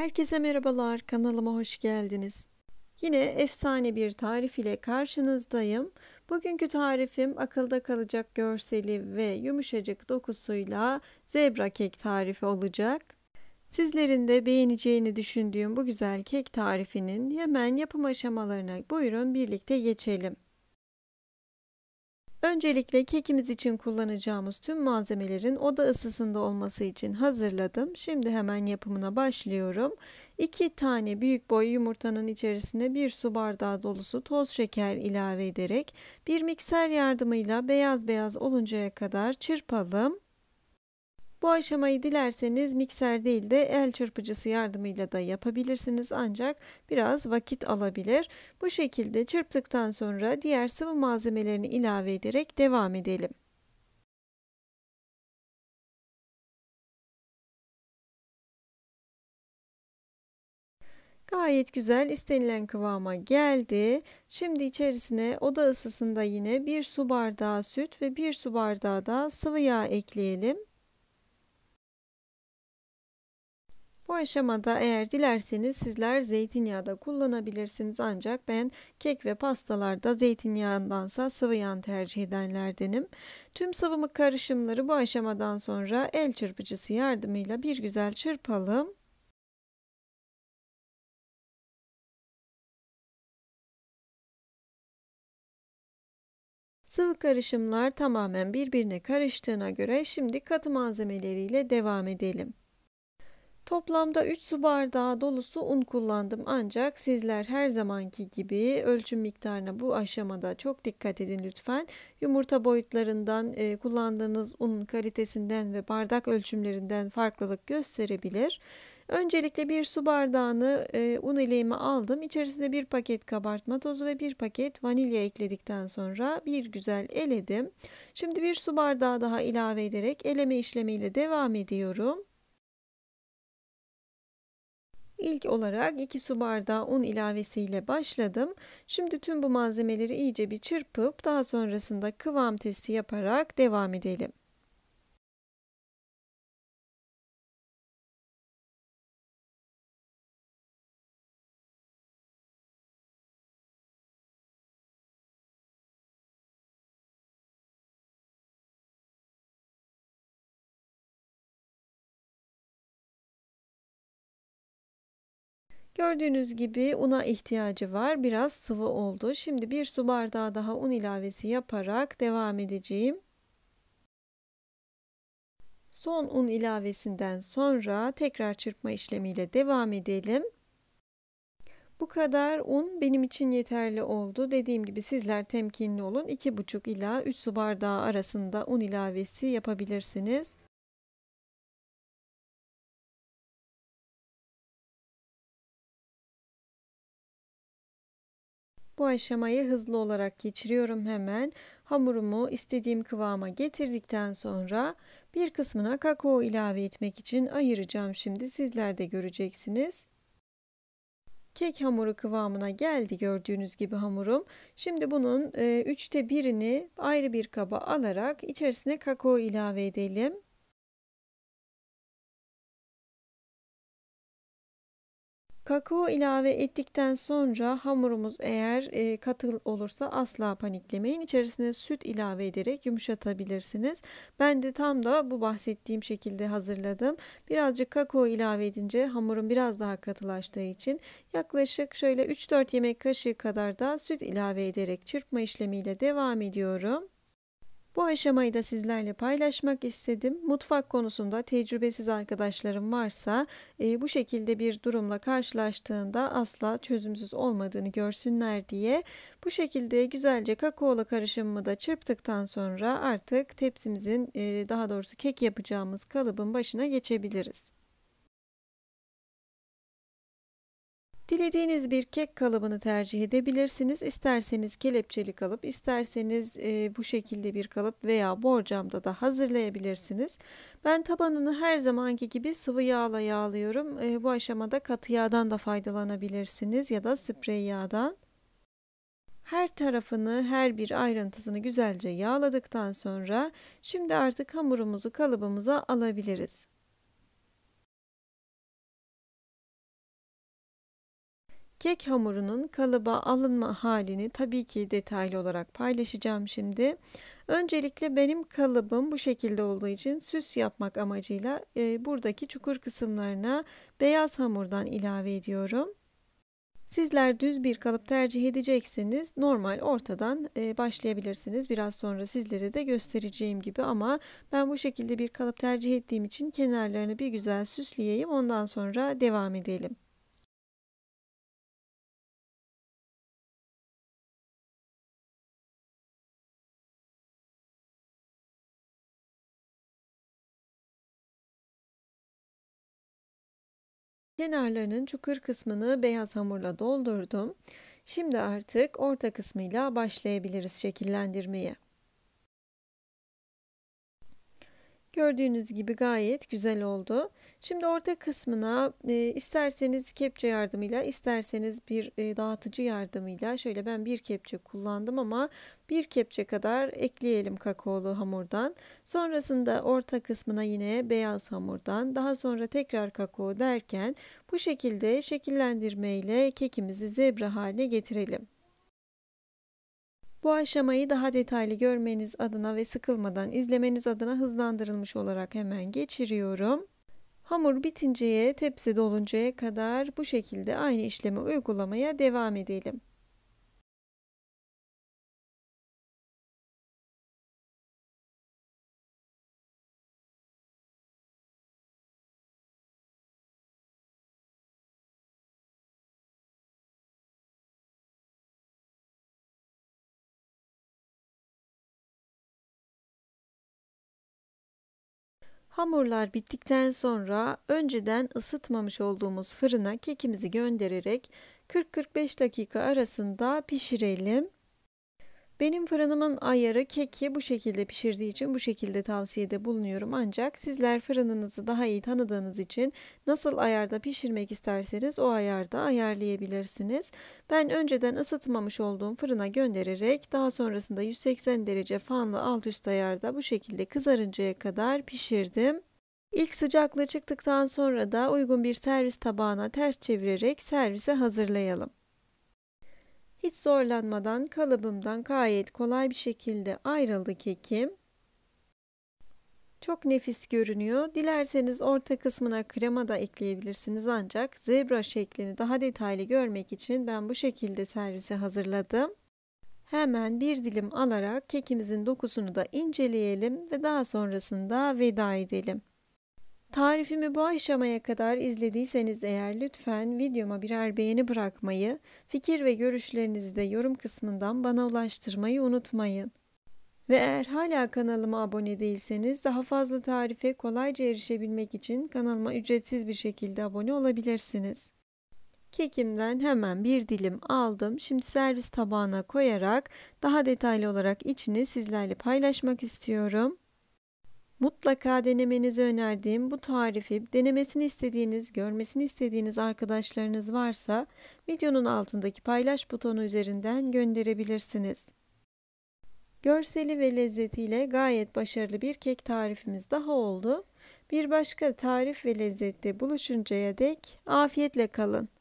Herkese merhabalar, kanalıma hoş geldiniz. Yine efsane bir tarif ile karşınızdayım. Bugünkü tarifim akılda kalacak görseli ve yumuşacık dokusuyla zebra kek tarifi olacak. Sizlerin de beğeneceğini düşündüğüm bu güzel kek tarifinin hemen yapım aşamalarına buyurun birlikte geçelim. Öncelikle kekimiz için kullanacağımız tüm malzemelerin oda ısısında olması için hazırladım. Şimdi hemen yapımına başlıyorum. 2 tane büyük boy yumurtanın içerisine 1 su bardağı dolusu toz şeker ilave ederek bir mikser yardımıyla beyaz beyaz oluncaya kadar çırpalım. Bu aşamayı dilerseniz mikser değil de el çırpıcısı yardımıyla da yapabilirsiniz ancak biraz vakit alabilir. Bu şekilde çırptıktan sonra diğer sıvı malzemelerini ilave ederek devam edelim. Gayet güzel istenilen kıvama geldi. Şimdi içerisine oda ısısında yine bir su bardağı süt ve bir su bardağı da sıvı yağ ekleyelim. Bu aşamada eğer dilerseniz sizler zeytinyağı da kullanabilirsiniz ancak ben kek ve pastalarda zeytinyağındansa sıvı yağ tercih edenlerdenim. Tüm sıvımı karışımları bu aşamadan sonra el çırpıcısı yardımıyla bir güzel çırpalım. Sıvı karışımlar tamamen birbirine karıştığına göre şimdi katı malzemeleriyle devam edelim. Toplamda 3 su bardağı dolusu un kullandım ancak sizler her zamanki gibi ölçüm miktarına bu aşamada çok dikkat edin lütfen. Yumurta boyutlarından, e, kullandığınız unun kalitesinden ve bardak ölçümlerinden farklılık gösterebilir. Öncelikle bir su bardağını e, un ileğime aldım. İçerisine bir paket kabartma tozu ve bir paket vanilya ekledikten sonra bir güzel eledim. Şimdi bir su bardağı daha ilave ederek eleme işlemiyle devam ediyorum. İlk olarak 2 su bardağı un ilavesiyle başladım. Şimdi tüm bu malzemeleri iyice bir çırpıp daha sonrasında kıvam testi yaparak devam edelim. Gördüğünüz gibi una ihtiyacı var. Biraz sıvı oldu. Şimdi bir su bardağı daha un ilavesi yaparak devam edeceğim. Son un ilavesinden sonra tekrar çırpma işlemiyle devam edelim. Bu kadar un benim için yeterli oldu. Dediğim gibi sizler temkinli olun. 2,5 ila 3 su bardağı arasında un ilavesi yapabilirsiniz. Bu aşamayı hızlı olarak geçiriyorum hemen. Hamurumu istediğim kıvama getirdikten sonra bir kısmına kakao ilave etmek için ayıracağım şimdi sizler de göreceksiniz. Kek hamuru kıvamına geldi gördüğünüz gibi hamurum. Şimdi bunun e, üçte birini ayrı bir kaba alarak içerisine kakao ilave edelim. Kakao ilave ettikten sonra hamurumuz eğer e, katı olursa asla paniklemeyin. İçerisine süt ilave ederek yumuşatabilirsiniz. Ben de tam da bu bahsettiğim şekilde hazırladım. Birazcık kakao ilave edince hamurun biraz daha katılaştığı için yaklaşık şöyle 3-4 yemek kaşığı kadar da süt ilave ederek çırpma işlemiyle devam ediyorum. Bu aşamayı da sizlerle paylaşmak istedim. Mutfak konusunda tecrübesiz arkadaşlarım varsa e, bu şekilde bir durumla karşılaştığında asla çözümsüz olmadığını görsünler diye bu şekilde güzelce kakaola karışımımı da çırptıktan sonra artık tepsimizin e, daha doğrusu kek yapacağımız kalıbın başına geçebiliriz. Dilediğiniz bir kek kalıbını tercih edebilirsiniz. İsterseniz kelepçeli kalıp, isterseniz e, bu şekilde bir kalıp veya borcamda da hazırlayabilirsiniz. Ben tabanını her zamanki gibi sıvı yağla yağlıyorum. E, bu aşamada katı yağdan da faydalanabilirsiniz ya da sprey yağdan. Her tarafını, her bir ayrıntısını güzelce yağladıktan sonra şimdi artık hamurumuzu kalıbımıza alabiliriz. Kek hamurunun kalıba alınma halini tabii ki detaylı olarak paylaşacağım şimdi. Öncelikle benim kalıbım bu şekilde olduğu için süs yapmak amacıyla e, buradaki çukur kısımlarına beyaz hamurdan ilave ediyorum. Sizler düz bir kalıp tercih edecekseniz normal ortadan e, başlayabilirsiniz. Biraz sonra sizlere de göstereceğim gibi ama ben bu şekilde bir kalıp tercih ettiğim için kenarlarını bir güzel süsleyeyim. Ondan sonra devam edelim. Kenarlarının çukur kısmını beyaz hamurla doldurdum. Şimdi artık orta kısmıyla başlayabiliriz şekillendirmeye. Gördüğünüz gibi gayet güzel oldu. Şimdi orta kısmına e, isterseniz kepçe yardımıyla isterseniz bir e, dağıtıcı yardımıyla şöyle ben bir kepçe kullandım ama bir kepçe kadar ekleyelim kakaolu hamurdan. Sonrasında orta kısmına yine beyaz hamurdan daha sonra tekrar kakao derken bu şekilde şekillendirme ile kekimizi zebra haline getirelim. Bu aşamayı daha detaylı görmeniz adına ve sıkılmadan izlemeniz adına hızlandırılmış olarak hemen geçiriyorum. Hamur bitinceye, tepsi doluncaya kadar bu şekilde aynı işlemi uygulamaya devam edelim. Hamurlar bittikten sonra önceden ısıtmamış olduğumuz fırına kekimizi göndererek 40-45 dakika arasında pişirelim. Benim fırınımın ayarı keki bu şekilde pişirdiği için bu şekilde tavsiyede bulunuyorum. Ancak sizler fırınınızı daha iyi tanıdığınız için nasıl ayarda pişirmek isterseniz o ayarda ayarlayabilirsiniz. Ben önceden ısıtmamış olduğum fırına göndererek daha sonrasında 180 derece fanlı alt üst ayarda bu şekilde kızarıncaya kadar pişirdim. İlk sıcaklığı çıktıktan sonra da uygun bir servis tabağına ters çevirerek servise hazırlayalım. Hiç zorlanmadan kalıbımdan gayet kolay bir şekilde ayrıldı kekim. Çok nefis görünüyor. Dilerseniz orta kısmına krema da ekleyebilirsiniz ancak zebra şeklini daha detaylı görmek için ben bu şekilde servise hazırladım. Hemen bir dilim alarak kekimizin dokusunu da inceleyelim ve daha sonrasında veda edelim. Tarifimi bu aşamaya kadar izlediyseniz eğer lütfen videoma birer beğeni bırakmayı, fikir ve görüşlerinizi de yorum kısmından bana ulaştırmayı unutmayın. Ve eğer hala kanalıma abone değilseniz daha fazla tarife kolayca erişebilmek için kanalıma ücretsiz bir şekilde abone olabilirsiniz. Kekimden hemen bir dilim aldım. Şimdi servis tabağına koyarak daha detaylı olarak içini sizlerle paylaşmak istiyorum. Mutlaka denemenizi önerdiğim bu tarifi denemesini istediğiniz, görmesini istediğiniz arkadaşlarınız varsa videonun altındaki paylaş butonu üzerinden gönderebilirsiniz. Görseli ve lezzetiyle gayet başarılı bir kek tarifimiz daha oldu. Bir başka tarif ve lezzette buluşuncaya dek afiyetle kalın.